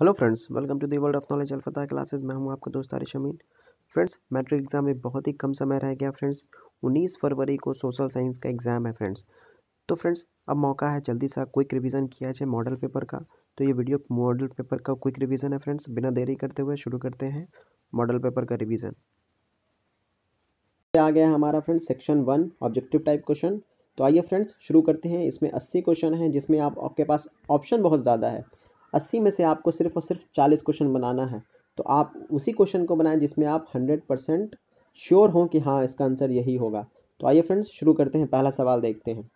hello friends welcome to the world of knowledge Alfata classes मैं हूं आपका दोस्त Arish Amin friends matric exam में बहुत ही कम समय रह गया फ्रेंड्स 19 फरवरी को सोशल साइंस का एग्ज़ाम है फ्रेंड्स तो फ्रेंड्स अब मौका है जल्दी सा क्विक रिवीजन किया जाए मॉडल पेपर का तो ये वीडियो मॉडल पेपर का क्विक रिवीजन है फ्रेंड्स बिना देरी करते हुए शुरू करते हैं मॉडल पेपर का रिवीजन आ गया हमारा friends section one objective type question तो आइए फ्रेंड्स शुरू करते हैं इसमें अस्सी क्वेश्चन हैं जिसमें आपके पास ऑप्शन बहुत ज़्यादा है अस्सी में से आपको सिर्फ और सिर्फ चालीस क्वेश्चन बनाना है तो आप उसी क्वेश्चन को बनाएं जिसमें आप हंड्रेड परसेंट श्योर हों कि हाँ इसका आंसर यही होगा तो आइए फ्रेंड्स शुरू करते हैं पहला सवाल देखते हैं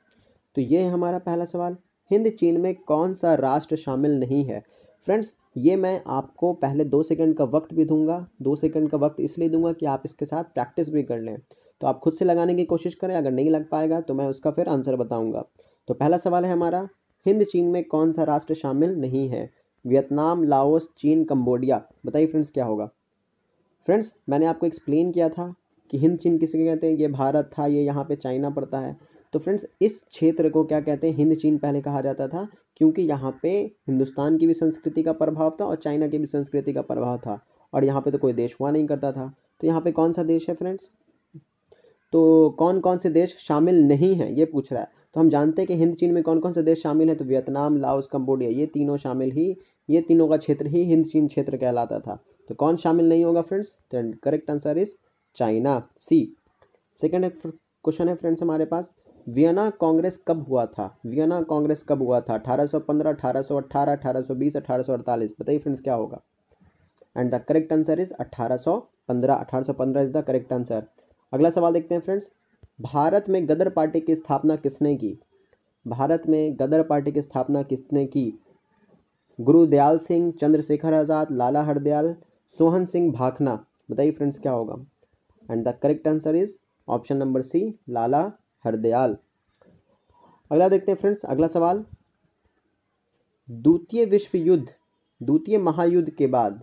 तो ये है हमारा पहला सवाल हिंद चीन में कौन सा राष्ट्र शामिल नहीं है फ्रेंड्स ये मैं आपको पहले दो सेकंड का वक्त भी दूंगा दो सेकंड का वक्त इसलिए दूंगा कि आप इसके साथ प्रैक्टिस भी कर लें तो आप खुद से लगाने की कोशिश करें अगर नहीं लग पाएगा तो मैं उसका फिर आंसर बताऊंगा तो पहला सवाल है हमारा हिंद चीन में कौन सा राष्ट्र शामिल नहीं है वियतनाम लाओस चीन कंबोडिया बताइए फ्रेंड्स क्या होगा फ्रेंड्स मैंने आपको एक्सप्लेन किया था कि हिंद चीन किसे कहते हैं ये भारत था ये यहाँ पे चाइना पड़ता है तो फ्रेंड्स इस क्षेत्र को क्या कहते हैं हिंद चीन पहले कहा जाता था क्योंकि यहाँ पे हिंदुस्तान की भी संस्कृति का प्रभाव था और चाइना की भी संस्कृति का प्रभाव था और यहाँ पे तो कोई देश हुआ नहीं करता था तो यहाँ पे कौन सा देश है फ्रेंड्स तो कौन कौन से देश शामिल नहीं हैं ये पूछ रहा है तो हम जानते हैं कि हिंद चीन में कौन कौन से देश शामिल हैं तो वियतनाम लाओस कम्बोडिया ये तीनों शामिल ही ये तीनों का क्षेत्र ही हिंद चीन क्षेत्र कहलाता था तो कौन शामिल नहीं होगा फ्रेंड्स तो correct answer is China C second question है फ्रेंड्स हमारे पास वियना कांग्रेस कब हुआ था वियना कांग्रेस कब हुआ था 1815, 1818, 1820, 1848 बताइए फ्रेंड्स क्या होगा and the correct answer is 1815 1815 is the correct answer अगला सवाल देखते हैं फ्रेंड्स भारत में गदर पार्टी की स्थापना किसने की भारत में गदर पार्टी की स्थापना किसने की गुरु दयाल सिंह चंद्रशेखर आज़ाद लाला हरदयाल सोहन सिंह भाखना बताइए फ्रेंड्स क्या होगा and the correct answer is option number C Lala Hardayal अगला देखते हैं फ्रेंड्स अगला सवाल द्वितीय विश्व युद्ध द्वितीय महायुद्ध के बाद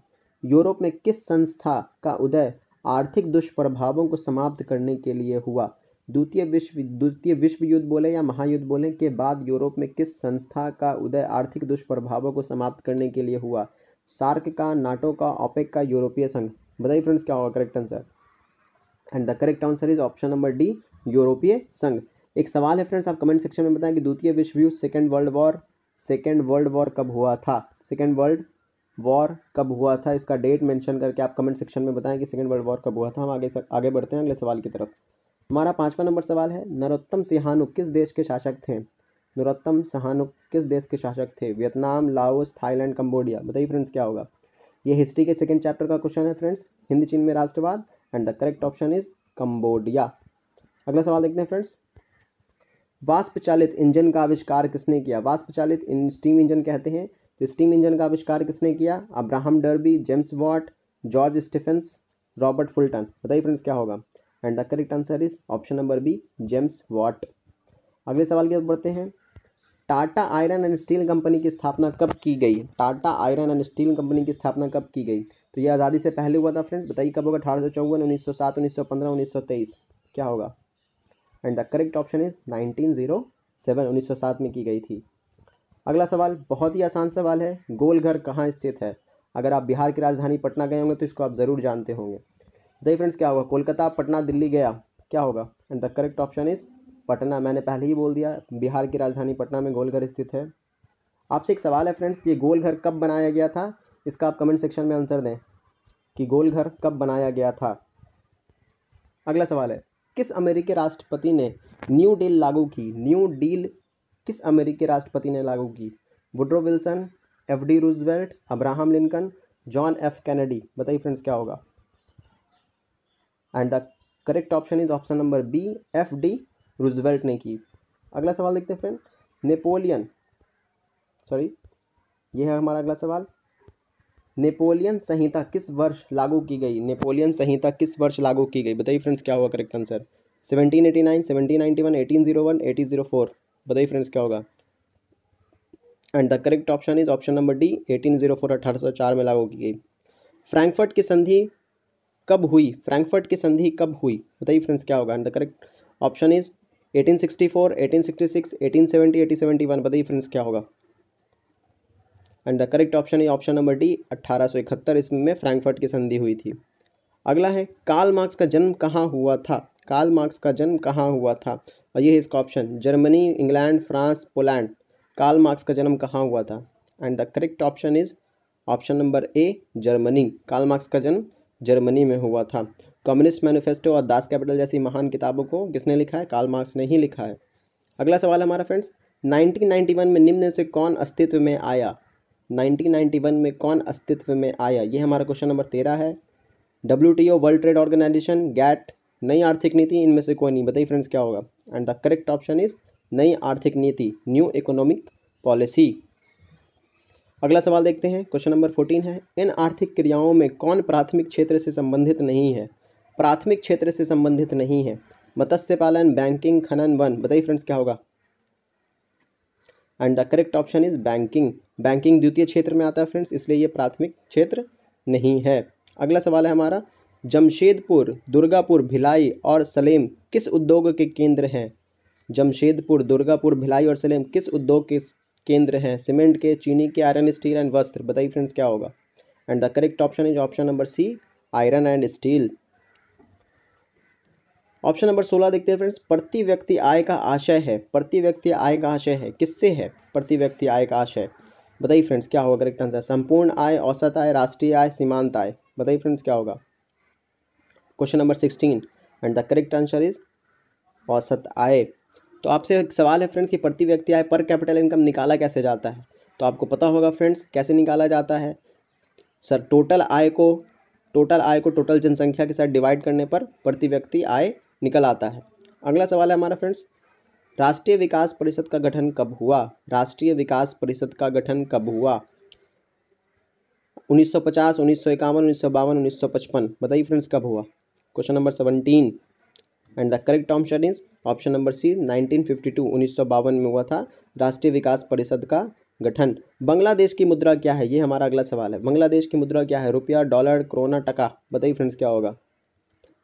यूरोप में किस संस्था का उदय आर्थिक दुष्प्रभावों को समाप्त करने के लिए हुआ द्वितीय विश्व द्वितीय विश्व युद्ध बोले या महायुद्ध बोले के बाद यूरोप में किस संस्था का उदय आर्थिक दुष्प्रभावों को समाप्त करने के लिए हुआ सार्क का नाटो का ओपेक का यूरोपीय संघ बताइए फ्रेंड्स क्या होगा correct answer and the correct answer is option number D यूरोपीय संघ एक सवाल है फ्रेंड्स आप कमेंट सेक्शन में बताएं कि द्वितीय विश्व युद्ध second world war second world war कब हुआ था सेकेंड वर्ल्ड वॉर कब हुआ था इसका डेट मेंशन करके आप कमेंट सेक्शन में बताएं कि सेकेंड वर्ल्ड वॉर कब हुआ था हम आगे आगे बढ़ते हैं अगले सवाल की तरफ हमारा पाँचवा नंबर सवाल है नरोत्तम सिहानु किस देश के शासक थे नरोत्तम सिहानु किस देश के शासक थे वियतनाम लाओस थाईलैंड कंबोडिया बताइए फ्रेंड्स क्या होगा ये हिस्ट्री के सेकेंड चैप्टर का क्वेश्चन है फ्रेंड्स हिंदी चीन में राष्ट्रवाद and the correct option is Cambodia अगला सवाल देखते हैं फ्रेंड्स वाष्प चालित इंजन का आविष्कार किसने किया वाष्प चालित स्टीम इंजन कहते हैं तो स्टीम इंजन का आविष्कार किसने किया Abraham Darby James Watt George Stephens Robert Fulton बताइए फ्रेंड्स क्या होगा and the correct answer is option number B James Watt अगले सवाल की ओर बढ़ते हैं Tata iron and steel company की स्थापना कब की गई Tata iron and steel company की स्थापना कब की गई तो ये आज़ादी से पहले हुआ था फ्रेंड्स बताइए कब होगा अठारह सौ चौवन उन्नीस सौ सात उन्नीस सौ पंद्रह उन्नीस सौ तेईस क्या होगा and the correct option is nineteen zero seven उन्नीस सौ सात में की गई थी अगला सवाल बहुत ही आसान सवाल है गोलघर कहाँ स्थित है अगर आप बिहार की राजधानी पटना गए होंगे तो इसको आप ज़रूर जानते होंगे देखिए फ्रेंड्स क्या होगा कोलकाता पटना दिल्ली गया क्या होगा and the correct option is Patna मैंने पहले ही बोल दिया बिहार की राजधानी पटना में गोलघर स्थित है आपसे एक सवाल है फ्रेंड्स कि गोलघर कब बनाया गया था इसका आप कमेंट सेक्शन में आंसर दें कि गोलघर कब बनाया गया था अगला सवाल है किस अमेरिकी राष्ट्रपति ने न्यू डील लागू की न्यू डील किस अमेरिकी राष्ट्रपति ने लागू की Woodrow Wilson F D Roosevelt Abraham Lincoln John F Kennedy बताइए फ्रेंड्स क्या होगा and the correct option is option number B F D Roosevelt ने की अगला सवाल देखते हैं फ्रेंड नेपोलियन सॉरी ये है हमारा अगला सवाल नेपोलियन संहिता किस वर्ष लागू की गई नेपोलियन संहिता किस वर्ष लागू की गई बताइए फ्रेंड्स क्या होगा correct answer seventeen eighty nine seventeen ninety one eighteen zero one eighteen zero four बताइए फ्रेंड्स क्या होगा and the correct option is option number D eighteen zero four अठारह सौ चार में लागू की गई फ्रैंकफर्ट की संधि कब हुई फ्रैंकफर्ट की संधि कब हुई बताइए फ्रेंड्स क्या होगा and the correct option is 1864, 1866, 1870, 1871 बताइए फ्रेंड्स क्या होगा एंड द करेक्ट ऑप्शन है ऑप्शन नंबर डी अट्ठारह ईस्वी में फ्रैंकफर्ट की संधि हुई थी अगला है कार्ल मार्क्स का जन्म कहाँ हुआ था कार्ल मार्क्स का जन्म कहाँ हुआ था और ये है इसका option Germany England France Poland Karl Marx का जन्म कहाँ हुआ था and the correct option is option number A Germany Karl Marx का जन्म जर्मनी में हुआ था कम्युनिस्ट मैनिफेस्टो और दास कैपिटल जैसी महान किताबों को किसने लिखा है काल मार्क्स ने ही लिखा है अगला सवाल हमारा फ्रेंड्स 1991 में निम्न से कौन अस्तित्व में आया 1991 में कौन अस्तित्व में आया ये हमारा क्वेश्चन नंबर तेरह है W world trade organization GATT नई आर्थिक नीति इनमें से कोई नहीं बताइए फ्रेंड्स क्या होगा and the correct option is नई आर्थिक नीति न्यू इकोनॉमिक पॉलिसी अगला सवाल देखते हैं क्वेश्चन नंबर फोर्टीन है इन आर्थिक क्रियाओं में कौन प्राथमिक क्षेत्र से संबंधित नहीं है प्राथमिक क्षेत्र से संबंधित नहीं है मत्स्य पालन बैंकिंग खनन वन बताइए फ्रेंड्स क्या होगा and the correct option is banking banking द्वितीय क्षेत्र में आता है फ्रेंड्स इसलिए ये प्राथमिक क्षेत्र नहीं है अगला सवाल है हमारा जमशेदपुर दुर्गापुर भिलाई और सलेम किस उद्योग के केंद्र हैं जमशेदपुर दुर्गापुर भिलाई और सलेम किस उद्योग के केंद्र हैं सीमेंट के चीनी के आयरन स्टील एंड वस्त्र बताइए फ्रेंड्स क्या होगा and the correct option is option number C iron and steel option number सोलह देखते हैं फ्रेंड्स प्रति व्यक्ति आय का आशय है प्रति व्यक्ति आय का आशय है किससे है प्रति व्यक्ति आय का आशय बताइए फ्रेंड्स क्या होगा करेक्ट आंसर संपूर्ण आय औसत आय राष्ट्रीय आय सीमांत आय बताइए फ्रेंड्स क्या होगा question number sixteen and the correct answer is औसत आय तो आपसे एक सवाल है फ्रेंड्स कि प्रति व्यक्ति आय पर कैपिटल इनकम निकाला कैसे जाता है तो आपको पता होगा फ्रेंड्स कैसे निकाला जाता है सर टोटल आय को टोटल आय को टोटल जनसंख्या के साथ डिवाइड करने पर प्रति व्यक्ति आय निकल आता है अगला सवाल है हमारा फ्रेंड्स राष्ट्रीय विकास परिषद का गठन कब हुआ राष्ट्रीय विकास परिषद का गठन कब हुआ 1950, उन्नीस सौ इक्यावन उन्नीस सौ बावन उन्नीस सौ पचपन बताइए फ्रेंड्स कब हुआ question number seventeen and the correct option is option number C 1952 उन्नीस में हुआ था राष्ट्रीय विकास परिषद का गठन बांग्लादेश की मुद्रा क्या है ये हमारा अगला सवाल है बांग्लादेश की मुद्रा क्या है रुपया डॉलर करोना टका बताइए फ्रेंड्स क्या होगा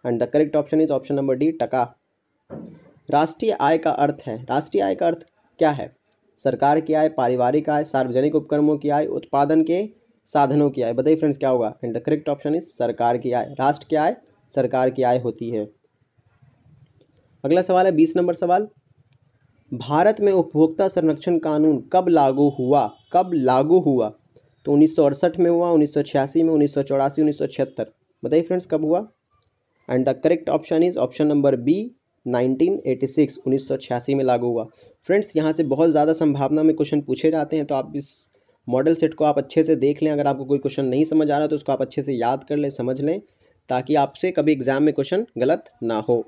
and the correct option is option number D टका राष्ट्रीय आय का अर्थ है राष्ट्रीय आय का अर्थ क्या है सरकार की आय पारिवारिक आय सार्वजनिक उपक्रमों की आय उत्पादन के साधनों की आय बताइए फ्रेंड्स क्या होगा and the correct option is सरकार की आय राष्ट्र की आय सरकार की आय होती है अगला सवाल है बीस नंबर सवाल भारत में उपभोक्ता संरक्षण कानून कब लागू हुआ कब लागू हुआ तो उन्नीस में हुआ उन्नीस में उन्नीस सौ बताइए फ्रेंड्स कब हुआ and the correct option is option number B 1986 1986 में लागू हुआ फ्रेंड्स यहाँ से बहुत ज़्यादा संभावना में क्वेश्चन पूछे जाते हैं तो आप इस मॉडल सेट को आप अच्छे से देख लें अगर आपको कोई क्वेश्चन नहीं समझ आ रहा तो उसको आप अच्छे से याद कर लें समझ लें ताकि आपसे कभी एग्ज़ाम में क्वेश्चन गलत ना हो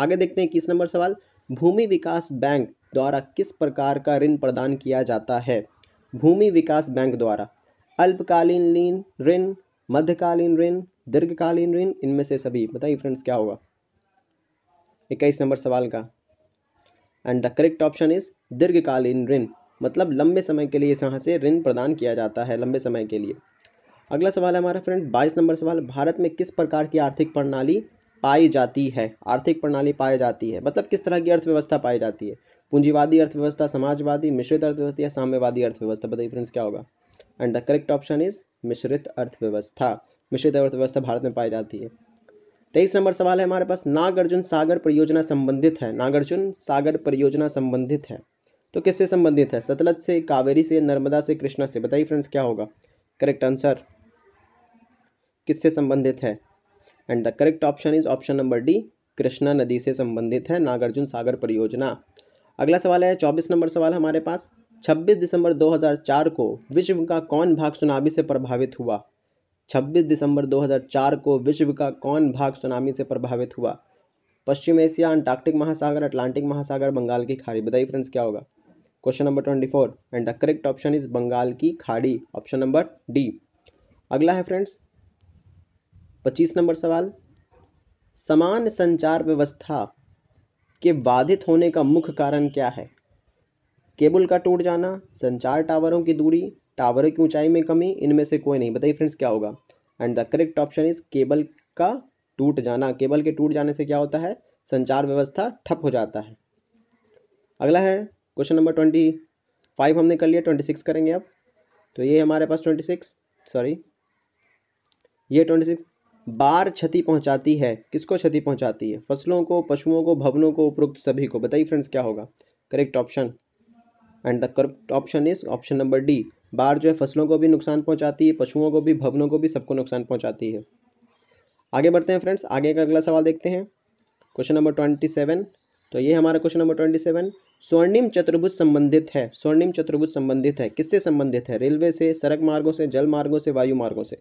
आगे देखते हैं किस नंबर सवाल भूमि विकास बैंक द्वारा किस प्रकार का ऋण प्रदान किया जाता है भूमि विकास बैंक द्वारा अल्पकालीन ऋण ऋण मध्यकालीन ऋण दीर्घकालीन ऋण इनमें से सभी बताइए फ्रेंड्स क्या होगा इक्कीस नंबर सवाल का and the correct option is दीर्घकालीन ऋण मतलब लंबे समय के लिए यहाँ से ऋण प्रदान किया जाता है लंबे समय के लिए अगला सवाल है हमारा फ्रेंड बाईस नंबर सवाल भारत में किस प्रकार की आर्थिक प्रणाली पाई जाती है आर्थिक प्रणाली पाई जाती है मतलब किस तरह की अर्थव्यवस्था पाई जाती है पूंजीवादी अर्थव्यवस्था समाजवादी मिश्रित अर्थव्यवस्था या साम्यवादी अर्थव्यवस्था बताइए फ्रेंड्स क्या होगा and the correct option is मिश्रित अर्थव्यवस्था मिश्रित अर्थव्यवस्था भारत में पाई जाती है तेईस नंबर सवाल है हमारे पास नागार्जुन सागर परियोजना संबंधित है नागार्जुन सागर परियोजना संबंधित है तो किससे संबंधित है सतलज से कावेरी से नर्मदा से कृष्णा से बताइए फ्रेंड्स क्या होगा करेक्ट आंसर किससे संबंधित है and the correct option is option number D Krishna नदी से संबंधित है नागार्जुन सागर परियोजना अगला सवाल है चौबीस नंबर सवाल हमारे पास छब्बीस दिसंबर 2004 को विश्व का कौन भाग सुनामी से प्रभावित हुआ 26 दिसंबर 2004 को विश्व का कौन भाग सुनामी से प्रभावित हुआ पश्चिम एशिया अंटार्कटिक महासागर अटलांटिक महासागर बंगाल की खाड़ी बताइए फ्रेंड्स क्या होगा question number twenty four and the correct option is Bengal की खाड़ी ऑप्शन नंबर डी अगला है फ्रेंड्स पच्चीस नंबर सवाल समान संचार व्यवस्था के बाधित होने का मुख्य कारण क्या है केबल का टूट जाना संचार टावरों की दूरी टावरों की ऊंचाई में कमी इनमें से कोई नहीं बताइए फ्रेंड्स क्या होगा and the correct option is cable का टूट जाना केबल के टूट जाने से क्या होता है संचार व्यवस्था ठप हो जाता है अगला है क्वेश्चन नंबर ट्वेंटी फाइव हमने कर लिया ट्वेंटी सिक्स करेंगे अब तो ये हमारे पास ट्वेंटी सिक्स सॉरी ये ट्वेंटी सिक्स बार क्षति पहुंचाती है किसको क्षति पहुंचाती है फसलों को पशुओं को भवनों को उपरोक्त सभी को बताइए फ्रेंड्स क्या होगा correct option and the correct option is option number D बार जो है फसलों को भी नुकसान पहुंचाती है पशुओं को भी भवनों को भी सबको नुकसान पहुंचाती है आगे बढ़ते हैं फ्रेंड्स आगे का अगला सवाल देखते हैं क्वेश्चन नंबर ट्वेंटी सेवन तो ये हमारा क्वेश्चन नंबर ट्वेंटी सेवन स्वर्णिम चतुर्भुज संबंधित है स्वर्णिम चतुर्भुज संबंधित है किससे संबंधित है रेलवे से सड़क मार्गों से जल मार्गों से वायु मार्गों से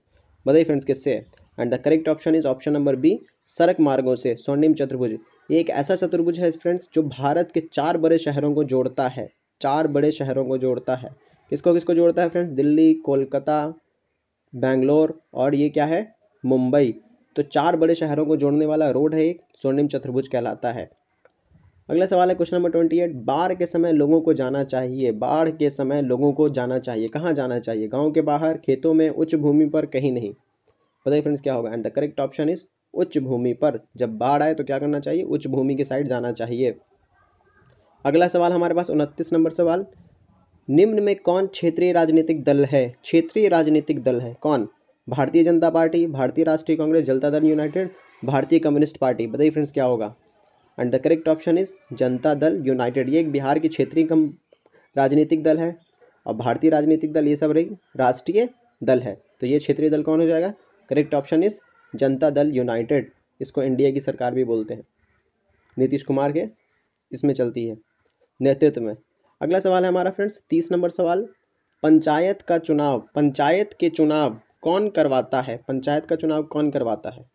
बताइए फ्रेंड्स किससे and the correct option is option number B सड़क मार्गों से स्वर्णिम चतुर्भुज ये एक ऐसा चतुर्भुज है फ्रेंड्स जो भारत के चार बड़े शहरों को जोड़ता है चार बड़े शहरों को जोड़ता है किसको किसको जोड़ता है फ्रेंड्स दिल्ली कोलकाता बेंगलोर और ये क्या है मुंबई तो चार बड़े शहरों को जोड़ने वाला रोड है एक स्वर्णिम चतुर्भुज कहलाता है अगला सवाल है क्वेश्चन नंबर ट्वेंटी एट बाढ़ के समय लोगों को जाना चाहिए बाढ़ के समय लोगों को जाना चाहिए कहाँ जाना चाहिए गाँव के बाहर खेतों में उच्च भूमि पर कहीं नहीं बताइए फ्रेंड्स क्या होगा and the correct option is उच्च भूमि पर जब बाढ़ आए तो क्या करना चाहिए उच्च भूमि के साइड जाना चाहिए अगला सवाल हमारे पास उनतीस नंबर सवाल निम्न में कौन क्षेत्रीय राजनीतिक दल है क्षेत्रीय राजनीतिक दल है कौन भारतीय जनता पार्टी भारतीय राष्ट्रीय कांग्रेस जनता दल यूनाइटेड भारतीय कम्युनिस्ट पार्टी बताइए फ्रेंड्स क्या होगा and the correct option is Janata Dal United ये एक बिहार की क्षेत्रीय कम राजनीतिक दल है और भारतीय राजनीतिक दल ये सब रही राष्ट्रीय दल है तो ये क्षेत्रीय दल कौन हो जाएगा correct option is Janata Dal United इसको इंडिया की सरकार भी बोलते हैं नीतीश कुमार के इसमें चलती है नेतृत्व में अगला सवाल है हमारा फ्रेंड्स तीस नंबर सवाल पंचायत का चुनाव पंचायत के चुनाव कौन करवाता है पंचायत का चुनाव कौन करवाता है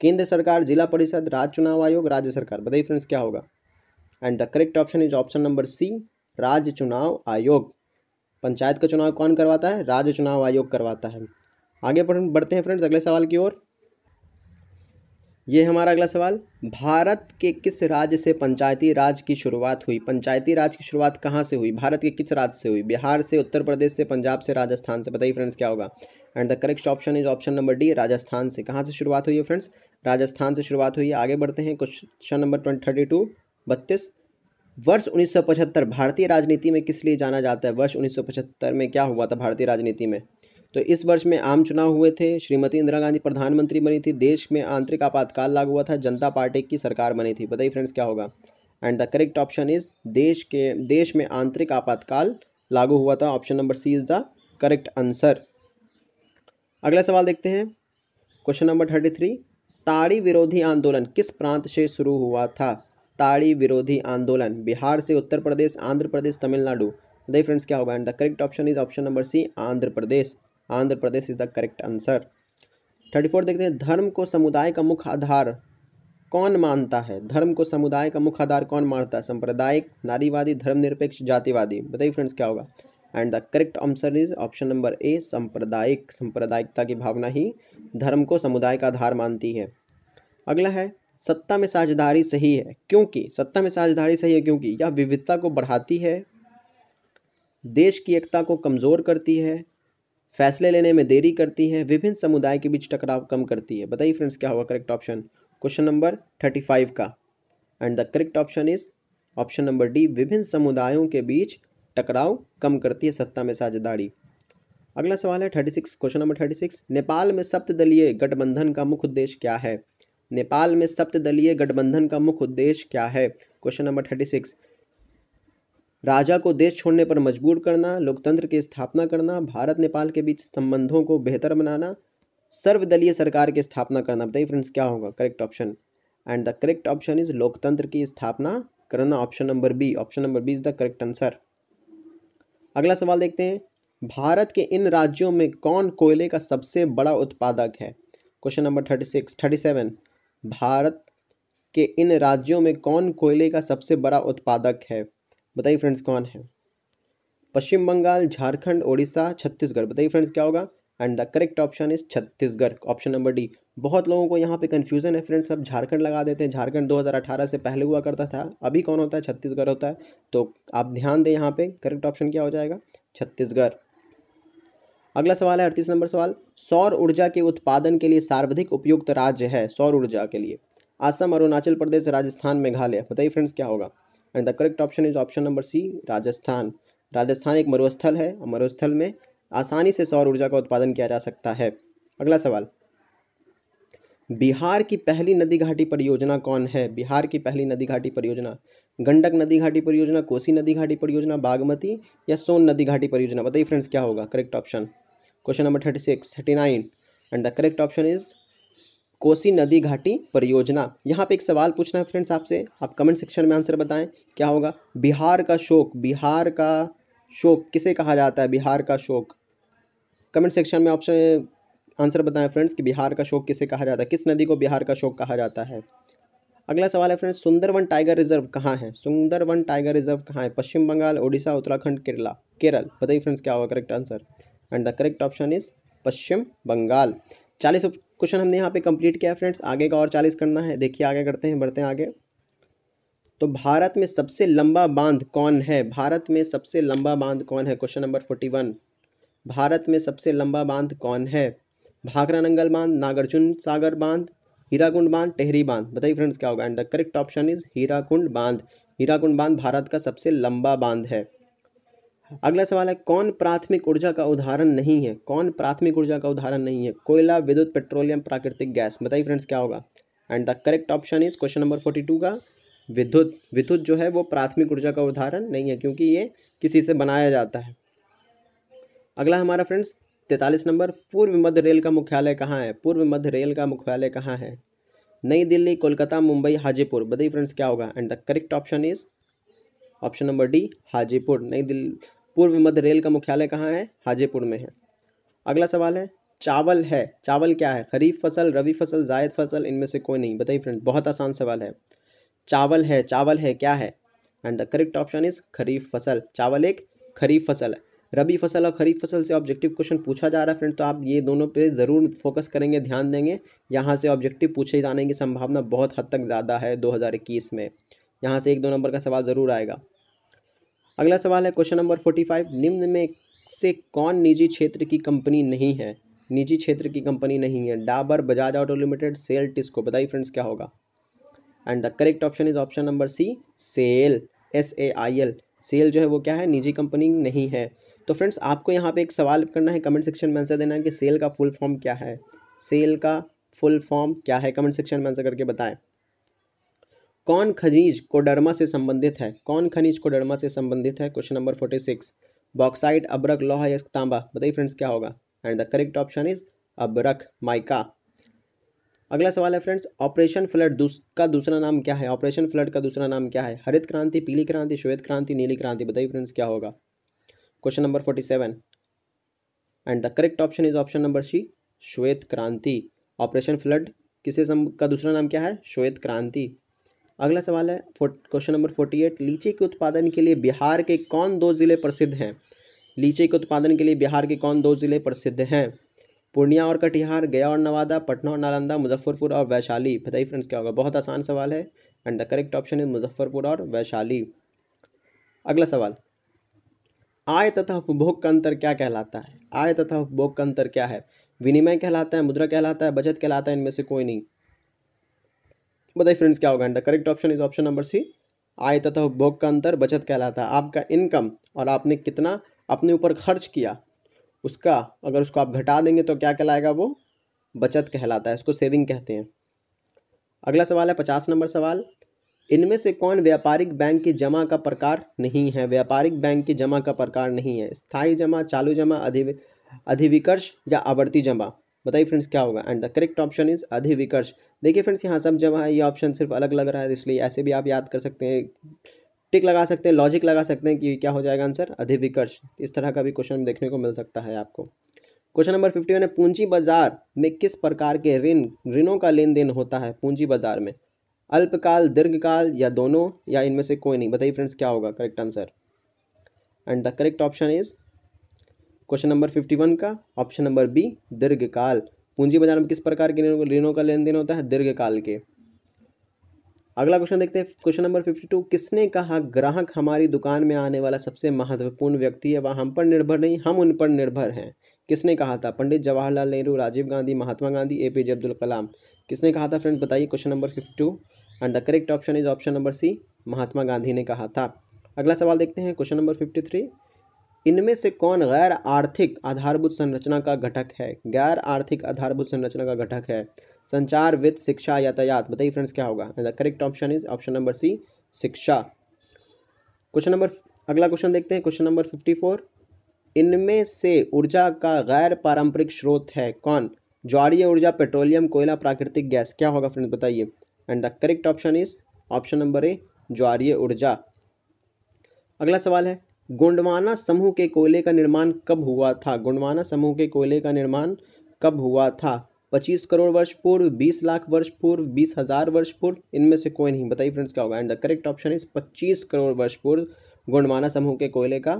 केंद्र सरकार जिला परिषद राज्य चुनाव आयोग राज्य सरकार बताइए फ्रेंड्स क्या होगा and the correct option is option number C राज्य चुनाव आयोग पंचायत का चुनाव कौन करवाता है राज्य चुनाव आयोग करवाता है आगे बढ़ते हैं फ्रेंड्स अगले सवाल की ओर ये हमारा अगला सवाल भारत के किस राज्य से पंचायती राज की शुरुआत हुई पंचायती राज की शुरुआत कहाँ से हुई भारत के किस राज्य से हुई बिहार से उत्तर प्रदेश से पंजाब से राजस्थान से बताइए फ्रेंड्स क्या होगा and the correct option is option number D Rajasthan से कहाँ से शुरुआत हुई है फ्रेंड्स राजस्थान से शुरुआत हुई है आगे बढ़ते हैं question number twenty thirty two बत्तीस वर्ष 1975 भारतीय राजनीति में किस लिए जाना जाता है वर्ष 1975 में क्या हुआ था भारतीय राजनीति में तो इस वर्ष में आम चुनाव हुए थे श्रीमती इंदिरा गांधी प्रधानमंत्री बनी थी देश में आंतरिक आपातकाल लागू हुआ था जनता पार्टी की सरकार बनी थी बताइए फ्रेंड्स क्या होगा and the correct option is देश के देश में आंतरिक आपातकाल लागू हुआ था option number C is the correct answer अगला सवाल देखते हैं क्वेश्चन नंबर थर्टी थ्री ताड़ी विरोधी आंदोलन किस प्रांत से शुरू हुआ था ताड़ी विरोधी आंदोलन बिहार से उत्तर प्रदेश आंध्र प्रदेश तमिलनाडु दे फ्रेंड्स क्या होगा and the correct option is option number C Andhra Pradesh Andhra Pradesh is the correct answer thirty four देखते हैं धर्म को समुदाय का मुख्य आधार कौन मानता है धर्म को समुदाय का मुख्य आधार कौन मानता है सांप्रदायिक नारीवादी धर्मनिरपेक्ष जातिवादी बताइए फ्रेंड्स क्या होगा and the correct answer is option number A सांप्रदायिक सांप्रदायिकता की भावना ही धर्म को समुदाय का आधार मानती है अगला है सत्ता में साझेदारी सही है क्योंकि सत्ता में साझेदारी सही है क्योंकि यह विविधता को बढ़ाती है देश की एकता को कमज़ोर करती है फैसले लेने में देरी करती है विभिन्न समुदाय के बीच टकराव कम करती है बताइए फ्रेंड्स क्या होगा correct option question number thirty five का and the correct option is option number D विभिन्न समुदायों के बीच टकराव कम करती है सत्ता में साझेदारी अगला सवाल है thirty six question number thirty six Nepal में सप्तलीय गठबंधन का मुख्य उद्देश्य क्या है नेपाल में सप्तलीय गठबंधन का मुख्य उद्देश्य क्या है क्वेश्चन नंबर थर्टी सिक्स राजा को देश छोड़ने पर मजबूर करना लोकतंत्र की स्थापना करना भारत नेपाल के बीच संबंधों को बेहतर बनाना सर्वदलीय सरकार की स्थापना करना बताइए फ्रेंड्स क्या होगा correct option and the correct option is लोकतंत्र की स्थापना करना option number B option number B is the correct answer अगला सवाल देखते हैं भारत के इन राज्यों में कौन कोयले का सबसे बड़ा उत्पादक है question number thirty six thirty seven Bharat के इन राज्यों में कौन कोयले का सबसे बड़ा उत्पादक है बताइए फ्रेंड्स कौन है पश्चिम बंगाल झारखंड उड़ीसा छत्तीसगढ़ बताइए फ्रेंड्स क्या होगा and the correct option is Chhattisgarh option number D बहुत लोगों को यहाँ पे कन्फ्यूजन है फ्रेंड्स अब झारखंड लगा देते हैं झारखंड 2018 से पहले हुआ करता था अभी कौन होता है छत्तीसगढ़ होता है तो आप ध्यान दें यहाँ पे करेक्ट ऑप्शन क्या हो जाएगा छत्तीसगढ़ अगला सवाल है अड़तीस नंबर सवाल सौर ऊर्जा के उत्पादन के लिए सर्वाधिक उपयुक्त राज्य है सौर ऊर्जा के लिए असम अरुणाचल प्रदेश राजस्थान मेघालय बताइए फ्रेंड्स क्या होगा and the correct option is option number C Rajasthan Rajasthan एक मरुस्थल है मरुस्थल में आसानी से सौर ऊर्जा का उत्पादन किया जा सकता है अगला सवाल बिहार की पहली नदी घाटी परियोजना कौन है बिहार की पहली नदी घाटी परियोजना गंडक नदी घाटी परियोजना कोसी नदी घाटी परियोजना बागमती या सोन नदी घाटी परियोजना बताइए फ्रेंड्स क्या होगा correct option question number thirty six thirty nine and the correct option is Kosi नदी घाटी परियोजना यहाँ पे एक सवाल पूछना है फ्रेंड्स आपसे आप कमेंट सेक्शन में आंसर बताएं क्या होगा बिहार का शोक बिहार का शोक किसे कहा जाता है बिहार का शोक कमेंट सेक्शन में ऑप्शन आंसर बताएं फ्रेंड्स कि बिहार का शोक किसे कहा जाता है किस नदी को बिहार का शोक कहा जाता है अगला सवाल है फ्रेंड्स सुंदरवन टाइगर रिजर्व कहाँ है सुंदरवन टाइगर रिजर्व कहाँ है पश्चिम बंगाल उड़ीसा उत्तराखंड केरला केरल बताइए फ्रेंड्स क्या होगा correct answer and the correct option is Paschim Bengal चालीस क्वेश्चन हमने यहाँ पे कंप्लीट किया है फ्रेंड्स आगे का और चालीस करना है देखिए आगे करते हैं बढ़ते हैं आगे तो भारत में सबसे लंबा बांध कौन है भारत में सबसे लंबा बांध कौन है question number forty one Bharat में सबसे लंबा बांध कौन है भाखरा नंगल बांध नागार्जुन सागर बांध हीराकुंड बांध टेहरी बांध बताइए फ्रेंड्स क्या होगा and the correct option is Hirakud बांध हीराकुंड बांध भारत का सबसे लंबा बांध है अगला सवाल है कौन प्राथमिक ऊर्जा का उदाहरण नहीं है कौन प्राथमिक ऊर्जा का उदाहरण नहीं है कोयला विद्युत पेट्रोलियम प्राकृतिक गैस बताइए फ्रेंड्स क्या होगा and the correct option is question number forty two का विद्युत विद्युत जो है वो प्राथमिक ऊर्जा का उदाहरण नहीं है क्योंकि ये किसी से बनाया जाता है अगला हमारा फ्रेंड्स तैंतालीस नंबर पूर्व मध्य रेल का मुख्यालय कहाँ है पूर्व मध्य रेल का मुख्यालय कहाँ है नई दिल्ली कोलकाता मुंबई हाजीपुर बताइए फ्रेंड्स क्या होगा and the correct option is option number D Hajipur नई दिल्ली पूर्व मध्य रेल का मुख्यालय कहाँ है हाजीपुर में है अगला सवाल है चावल है चावल क्या है खरीफ फसल रबी फसल जायद फसल इनमें से कोई नहीं बताइए फ्रेंड्स बहुत आसान सवाल है चावल है चावल है क्या है and the correct option is kharif फसल चावल एक खरीफ फसल है रबी फसल और खरीफ फसल से ऑब्जेक्टिव क्वेश्चन पूछा जा रहा है फ्रेंड तो आप ये दोनों पे ज़रूर फोकस करेंगे ध्यान देंगे यहाँ से ऑब्जेक्टिव पूछे जाने की संभावना बहुत हद तक ज़्यादा है 2021 में यहाँ से एक दो नंबर का सवाल ज़रूर आएगा अगला सवाल है क्वेश्चन नंबर फोर्टी फाइव निम्न में से कौन निजी क्षेत्र की कंपनी नहीं है निजी क्षेत्र की कंपनी नहीं है डाबर बजाज ऑटो लिमिटेड सेल टिस्को बताइए फ्रेंड्स क्या होगा and the correct option is option number C SAIL S A I L SAIL जो है वो क्या है निजी कंपनी नहीं है तो फ्रेंड्स आपको यहाँ पे एक सवाल करना है कमेंट सेक्शन में आंसर देना है कि सेल का फुल फॉर्म क्या है सेल का फुल फॉर्म क्या है कमेंट सेक्शन में आंसर करके बताएं कौन खनिज कोडरमा से संबंधित है कौन खनिज कोडरमा से संबंधित है question number forty six bauxite अबरक लोहा तांबा बताइए फ्रेंड्स क्या होगा and the correct option is अबरक माइका अगला सवाल है फ्रेंड्स ऑपरेशन फ्लड दूस, का दूसरा नाम क्या है ऑपरेशन फ्लड का दूसरा नाम क्या है हरित क्रांति पीली क्रांति श्वेत क्रांति नीली क्रांति बताइए फ्रेंड्स क्या होगा question number forty seven and the correct option is option number C श्वेत क्रांति ऑपरेशन फ्लड किसे सम का दूसरा नाम क्या है श्वेत क्रांति अगला सवाल है क्वेश्चन नंबर फोर्टी एट लीची के उत्पादन के लिए बिहार के कौन दो ज़िले प्रसिद्ध हैं लीची के उत्पादन के लिए बिहार के कौन दो ज़िले प्रसिद्ध हैं पूर्णिया और कटिहार गया और नवादा पटना और नालंदा मुजफ्फरपुर और वैशाली बताइए फ्रेंड्स क्या होगा बहुत आसान सवाल है and the correct option is Muzaffarpur और वैशाली अगला सवाल आय तथा उपभोग का अंतर क्या कहलाता है आय तथा उपभोग का अंतर क्या है विनिमय कहलाता है मुद्रा कहलाता है बचत कहलाता है इनमें से कोई नहीं बताइए फ्रेंड्स क्या होगा correct option is option number C आय तथा उपभोग का अंतर बचत कहलाता है आपका इनकम और आपने कितना अपने ऊपर खर्च किया उसका अगर उसको आप घटा देंगे तो क्या कहलाएगा वो बचत कहलाता है उसको सेविंग कहते हैं अगला सवाल है पचास नंबर सवाल इनमें से कौन व्यापारिक बैंक की जमा का प्रकार नहीं है व्यापारिक बैंक की जमा का प्रकार नहीं है स्थायी जमा चालू जमा अधिव अधिविकर्ष या आवर्ती जमा बताइए फ्रेंड्स क्या होगा and the correct option is अधिविकर्ष देखिए फ्रेंड्स यहाँ सब जमा है ये ऑप्शन सिर्फ अलग लग रहा है इसलिए ऐसे भी आप याद कर सकते हैं टिक लगा सकते हैं लॉजिक लगा सकते हैं कि क्या हो जाएगा आंसर अधिविकर्ष इस तरह का भी क्वेश्चन देखने को मिल सकता है आपको क्वेश्चन नंबर फिफ्टी वन है पूंजी बाजार में किस प्रकार के ऋण रिन, ऋणों का लेन देन होता है पूंजी बाजार में अल्पकाल दीर्घकाल या दोनों या इनमें से कोई नहीं बताइए फ्रेंड्स क्या होगा correct answer and the correct option is question number fifty one का ऑप्शन नंबर बी दीर्घकाल पूंजी बाजार में किस प्रकार के ऋणों का लेन देन होता है दीर्घकाल के अगला क्वेश्चन देखते हैं क्वेश्चन नंबर फिफ्टी टू किसने कहा ग्राहक हमारी दुकान में आने वाला सबसे महत्वपूर्ण व्यक्ति है वह हम पर निर्भर नहीं हम उन पर निर्भर हैं किसने कहा था Pandit Jawaharlal Nehru Rajiv Gandhi Mahatma Gandhi A P J Abdul Kalam किसने कहा था फ्रेंड्स बताइए question number fifty two and the correct option is option number C Mahatma Gandhi ने कहा था अगला सवाल देखते हैं क्वेश्चन नंबर फिफ्टी थ्री इनमें से कौन गैर आर्थिक आधारभूत संरचना का घटक है गैर आर्थिक आधारभूत संरचना का घटक है संचार वित्त शिक्षा यातायात बताइए फ्रेंड्स क्या होगा the correct option is option number C शिक्षा क्वेश्चन नंबर अगला क्वेश्चन देखते हैं क्वेश्चन नंबर फिफ्टी फोर इनमें से ऊर्जा का गैर पारंपरिक स्रोत है कौन ज्वारीय ऊर्जा पेट्रोलियम कोयला प्राकृतिक गैस क्या होगा फ्रेंड्स बताइए and the correct option is option number A ज्वारीय ऊर्जा अगला सवाल है गोंडवाना समूह के कोयले का निर्माण कब हुआ था गोंडवाना समूह के कोयले का निर्माण कब हुआ था पच्चीस करोड़ वर्ष पूर्व बीस लाख वर्ष पूर्व बीस हजार वर्ष पूर्व इनमें से कोई नहीं बताइए फ्रेंड्स क्या होगा and the correct option is पच्चीस करोड़ वर्ष पूर्व गोंडवाना समूह के कोयले का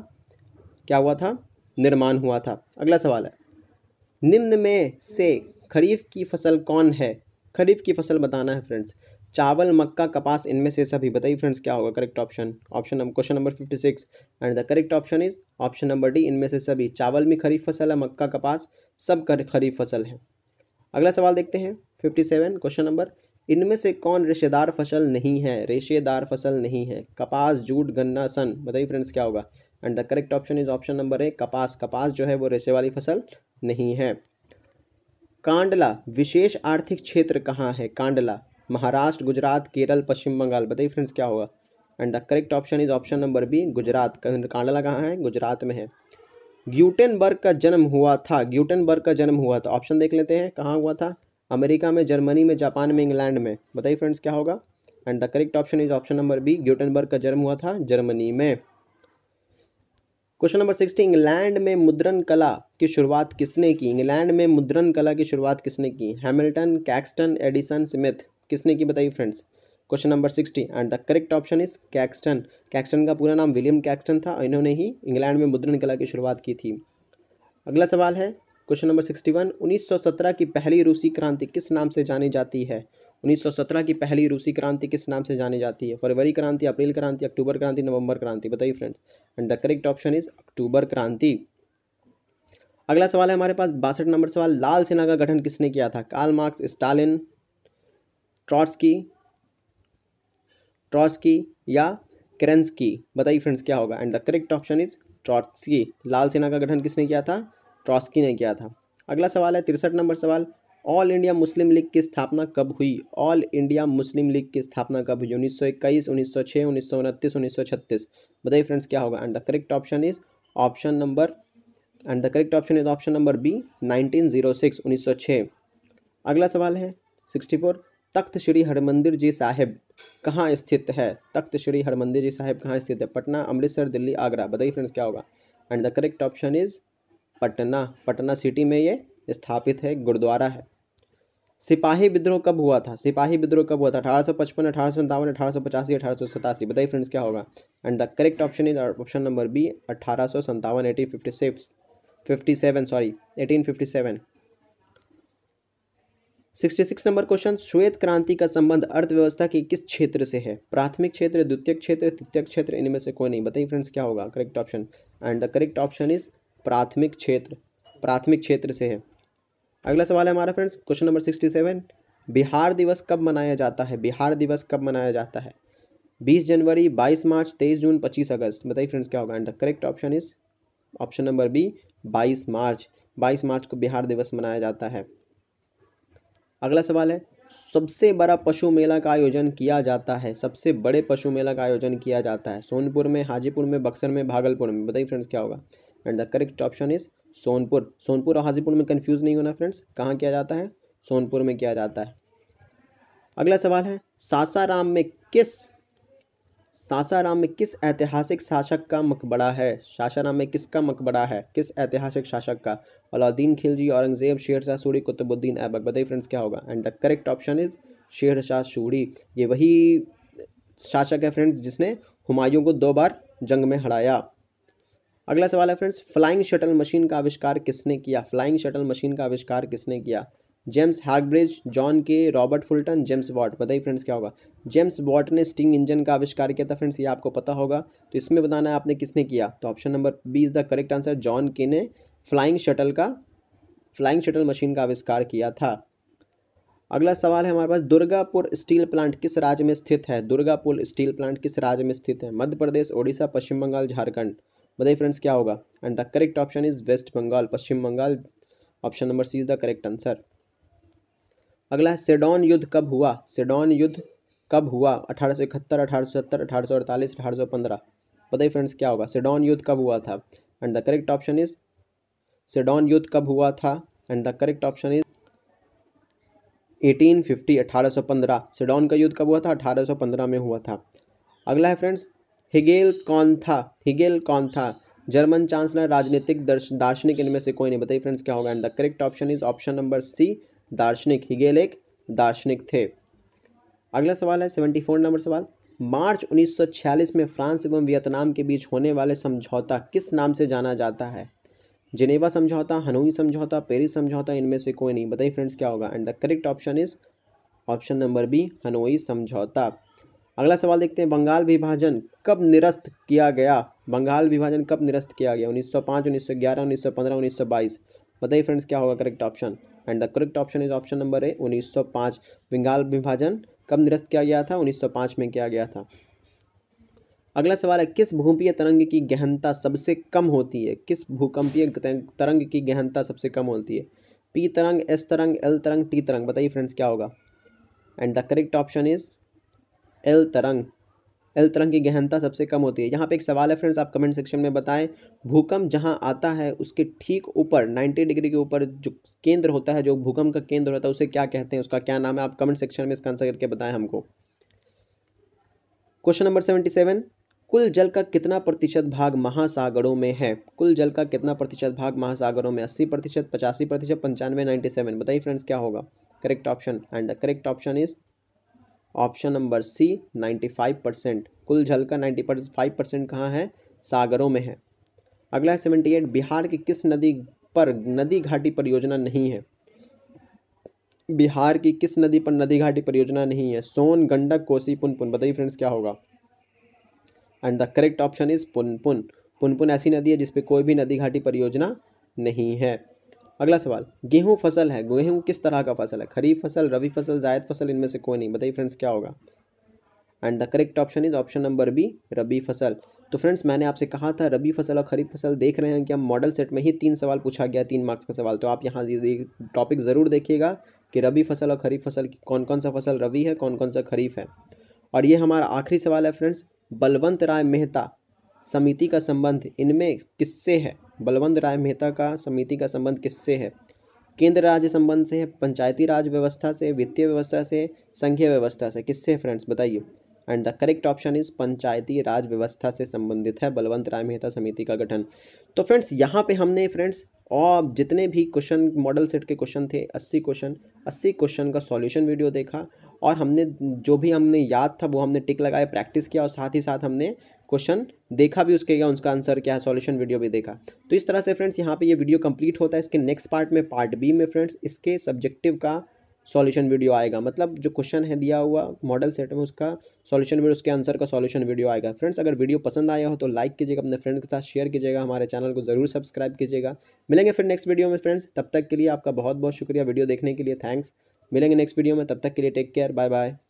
क्या हुआ था निर्माण हुआ था अगला सवाल है निम्न में से खरीफ की फसल कौन है खरीफ की फसल बताना है फ्रेंड्स चावल मक्का कपास इनमें से सभी बताइए फ्रेंड्स क्या होगा correct option option number question number fifty six and the correct option is option number D इनमें से सभी चावल भी खरीफ फसल है मक्का कपास सब खरीफ फसल है अगला सवाल देखते हैं फिफ्टी सेवन क्वेश्चन नंबर इनमें से कौन रेशेदार फसल नहीं है रेशेदार फसल नहीं है कपास जूट गन्ना सन बताइए फ्रेंड्स क्या होगा and the correct option is option number A कपास कपास जो है वो रेशे वाली फसल नहीं है कांडला विशेष आर्थिक क्षेत्र कहाँ है कांडला महाराष्ट्र गुजरात केरल पश्चिम बंगाल बताइए फ्रेंड्स क्या होगा and the correct option is option number B Gujarat Kandla कहाँ है गुजरात में है ग्यूटेनबर्ग का जन्म हुआ था ग्यूटेनबर्ग का जन्म हुआ था ऑप्शन देख लेते हैं कहाँ हुआ था अमेरिका में जर्मनी में जापान में इंग्लैंड में बताइए फ्रेंड्स क्या होगा and the correct option is option number B Gutenberg का जन्म हुआ था जर्मनी में क्वेश्चन नंबर सिक्सटी इंग्लैंड में मुद्रण कला की शुरुआत किसने की इंग्लैंड में मुद्रण कला की शुरुआत किसने की हैमिल्टन कैक्सटन एडिसन स्मिथ किसने की बताइए friends question number sixty and the correct option is Caxton Caxton का पूरा नाम विलियम कैक्सटन था इन्होंने ही इंग्लैंड में मुद्रण कला की शुरुआत की थी अगला सवाल है क्वेश्चन नंबर सिक्सटी वन उन्नीस सौ सत्रह की पहली रूसी क्रांति किस नाम से जानी जाती है 1917 की पहली रूसी क्रांति किस नाम से जानी जाती है फरवरी क्रांति अप्रैल क्रांति अक्टूबर क्रांति नवंबर क्रांति बताइए friends and the correct option is अक्टूबर क्रांति अगला सवाल है हमारे पास बासठ नंबर सवाल लाल सेना का गठन किसने किया था Karl Marx Stalin Trotsky Trotsky या करेंसकी बताइए फ्रेंड्स क्या होगा and the correct option is Trotsky लाल सेना का गठन किसने किया था ट्रॉट्सकी ने किया था अगला सवाल है तिरसठ नंबर सवाल ऑल इंडिया मुस्लिम लीग की स्थापना कब हुई ऑल इंडिया मुस्लिम लीग की स्थापना कब हुई उन्नीस सौ इक्कीस उन्नीस सौ छः उन्नीस सौ उनतीस उन्नीस सौ छत्तीस बताइए फ्रेंड्स क्या होगा and the correct option is option number and the correct option is option number B nineteen zero six उन्नीस सौ छः अगला सवाल है सिक्सटी फोर तख्त श्री हरमंदिर जी साहिब कहाँ स्थित है तख्त श्री हरमंदिर जी साहिब कहाँ स्थित है पटना अमृतसर दिल्ली आगरा बताइए फ्रेंड्स क्या होगा and the correct option is Patna Patna city में ये स्थापित है गुरुद्वारा है सिपाही विद्रोह कब हुआ था सिपाही विद्रोह कब हुआ था अठारह सौ पचपन अठारह सौ सत्तावन अठारह सौ पचासी अठारह सौ सतासी बताइए फ्रेंड्स क्या होगा and the correct option is option number B अठारह सौ सत्तावन eighteen fifty six fifty seven sorry eighteen fifty seven sixty six number question श्वेत क्रांति का संबंध अर्थव्यवस्था के किस क्षेत्र से है प्राथमिक क्षेत्र द्वितीय क्षेत्र तृतीय क्षेत्र इनमें से कोई नहीं बताइए फ्रेंड्स क्या होगा correct option and the correct option is प्राथमिक क्षेत्र प्राथमिक क्षेत्र से है अगला सवाल है हमारा friends question number sixty seven Bihar दिवस कब मनाया जाता है बिहार दिवस कब मनाया जाता है बीस जनवरी बाईस मार्च तेईस जून पच्चीस अगस्त बताइए फ्रेंड्स क्या होगा and the correct option is option number B बाईस मार्च बाईस मार्च को बिहार दिवस मनाया जाता है अगला सवाल है सबसे बड़ा पशु मेला का आयोजन किया जाता है सबसे बड़े पशु मेला का आयोजन किया जाता है सोनपुर में हाजीपुर में बक्सर में भागलपुर में बताइए फ्रेंड्स क्या होगा and the correct option is Sonpur Sonpur और हाजीपुर में कन्फ्यूज़ नहीं होना फ्रेंड्स कहाँ किया जाता है सोनपुर में किया जाता है अगला सवाल है सासाराम में किस सासाराम में किस ऐतिहासिक शासक का मकबरा है सासाराम में किसका मकबरा है किस ऐतिहासिक शासक का अलाउद्दीन खिलजी औरंगजेब शेर शाह सूरी कुतुबुद्दीन ऐबक बताइए फ्रेंड्स क्या होगा and the correct option is Sher Shah Suri ये वही शासक है फ्रेंड्स जिसने हुमायूं को दो बार जंग में हराया अगला सवाल है फ्रेंड्स फ्लाइंग शटल मशीन का आविष्कार किसने किया फ्लाइंग शटल मशीन का आविष्कार किसने किया जेम्स हार्कब्रिज John Kay Robert Fulton James Watt बताइए फ्रेंड्स क्या होगा जेम्स वॉट ने स्टिंग इंजन का आविष्कार किया था फ्रेंड्स ये आपको पता होगा तो इसमें बताना है आपने किसने किया तो option number B is the correct answer John Kay ने फ्लाइंग शटल का फ्लाइंग शटल मशीन का आविष्कार किया था अगला सवाल है हमारे पास दुर्गापुर स्टील प्लांट किस राज्य में स्थित है दुर्गापुर स्टील प्लांट किस राज्य में स्थित है मध्य प्रदेश ओडिशा पश्चिम बंगाल झारखंड बताइए फ्रेंड्स क्या होगा and the correct option is West Bengal पश्चिम Bengal option number C is the correct answer अगला है सेडॉन युद्ध कब हुआ सेडॉन युद्ध कब हुआ अठारह सौ इकहत्तर अठारह सौ सत्तर अठारह सौ अड़तालीस अठारह सौ पंद्रह बताइए फ्रेंड्स क्या होगा सेडॉन युद्ध कब हुआ था and the correct option is Sedan युद्ध कब हुआ था and the correct option is eighteen fifty अठारह सौ पंद्रह सेडॉन का युद्ध कब हुआ था अठारह सौ पंद्रह में हुआ था अगला है फ्रेंड्स हिगेल कौन था हिगेल कौन था जर्मन चांसलर राजनीतिक दार्शनिक इनमें से कोई नहीं बताइए फ्रेंड्स क्या होगा and the correct option is option number C दार्शनिक हिगेल एक दार्शनिक थे अगला सवाल है सेवेंटी फोर नंबर सवाल मार्च उन्नीस सौ छियालीस में फ्रांस एवं वियतनाम के बीच होने वाले समझौता किस नाम से जाना जाता है जिनेवा समझौता हनोई समझौता पेरिस समझौता इनमें से कोई नहीं बताइए फ्रेंड्स क्या होगा and the correct option is option number B Hanoi समझौता अगला सवाल देखते हैं बंगाल विभाजन कब निरस्त किया गया बंगाल विभाजन कब निरस्त किया गया 1905, 1911, 1915, 1922 बताइए फ्रेंड्स क्या होगा correct option and the correct option is option number A 1905 Bengal विभाजन कब निरस्त किया गया था 1905 में किया गया था अगला सवाल है किस भूकंपीय तरंग की गहनता सबसे कम होती है किस भूकंपीय तरंग की गहनता सबसे कम होती है पी तरंग एस तरंग एल तरंग टी तरंग बताइए फ्रेंड्स क्या होगा and the correct option is L तरंग एल तरंग की गहनता सबसे कम होती है यहाँ पे एक सवाल है फ्रेंड्स आप कमेंट सेक्शन में बताएं भूकंप जहाँ आता है उसके ठीक ऊपर 90 डिग्री के ऊपर जो केंद्र होता है जो भूकंप का केंद्र होता है उसे क्या कहते हैं उसका क्या नाम है आप कमेंट सेक्शन में इसका आंसर करके बताएं हमको क्वेश्चन नंबर सेवेंटी सेवन कुल जल का कितना प्रतिशत भाग महासागरों में है कुल जल का कितना प्रतिशत भाग महासागरों में अस्सी प्रतिशत पचासी प्रतिशत पंचानवे नाइन्टी सेवन बताइए फ्रेंड्स क्या होगा correct option and the correct option is option number C 95 percent कुल जल का 95 परसेंट कहाँ है सागरों में है अगला है सेवेंटी एट बिहार की किस नदी पर नदी घाटी परियोजना नहीं है बिहार की किस नदी पर नदी घाटी परियोजना नहीं है सोन गंडक कोसी पुनपुन बताइए फ्रेंड्स क्या होगा and the correct option is Punpun Punpun ऐसी नदी है जिसपे कोई भी नदी घाटी परियोजना नहीं है अगला सवाल गेहूँ फसल है गेहूँ किस तरह का फसल है खरीफ फसल रबी फसल जायद फसल इनमें से कोई नहीं बताइए फ्रेंड्स क्या होगा and the correct option is option number B rabi फसल तो फ्रेंड्स मैंने आपसे कहा था रबी फसल और खरीफ फसल देख रहे हैं कि हम मॉडल सेट में ही तीन सवाल पूछा गया तीन मार्क्स का सवाल तो आप यहाँ टॉपिक ज़रूर देखिएगा कि रबी फसल और खरीफ फसल की कौन कौन सा फसल रबी है कौन कौन सा खरीफ है और ये हमारा आखिरी सवाल है फ्रेंड्स बलवंत राय मेहता समिति का संबंध इनमें किससे है बलवंत राय मेहता का समिति का संबंध किससे है केंद्र राज्य संबंध से है पंचायती राज व्यवस्था से वित्तीय व्यवस्था से संघीय व्यवस्था से किससे है फ्रेंड्स बताइए and the correct option is panchayati raj व्यवस्था से संबंधित है बलवंत राय मेहता समिति का गठन तो फ्रेंड्स यहाँ पे हमने फ्रेंड्स और जितने भी क्वेश्चन मॉडल सेट के क्वेश्चन थे 80 क्वेश्चन 80 क्वेश्चन का सॉल्यूशन वीडियो देखा और हमने जो भी हमने याद था वो हमने टिक लगाए प्रैक्टिस किया और साथ ही साथ हमने क्वेश्चन देखा भी उसके क्या उसका आंसर क्या है सॉल्यूशन वीडियो भी देखा तो इस तरह से फ्रेंड्स यहाँ पे ये वीडियो कंप्लीट होता है इसके नेक्स्ट पार्ट में पार्ट बी में फ्रेंड्स इसके सब्जेक्टिव का सॉल्यूशन वीडियो आएगा मतलब जो क्वेश्चन है दिया हुआ मॉडल सेट में उसका सॉल्यूशन वीडियो उसके आंसर का सॉल्यूशन वीडियो आएगा फ्रेंड्स अगर वीडियो पसंद आया हो तो लाइक कीजिएगा अपने फ्रेंड के साथ शेयर कीजिएगा हमारे चैनल को जरूर सब्सक्राइब कीजिएगा मिलेंगे फिर नेक्स्ट वीडियो में फ्रेंड्स तब तक के लिए आपका बहुत बहुत शुक्रिया वीडियो देखने के लिए थैंक्स मिलेंगे नेक्स्ट वीडियो में तब तक के लिए टेक केयर बाय बाय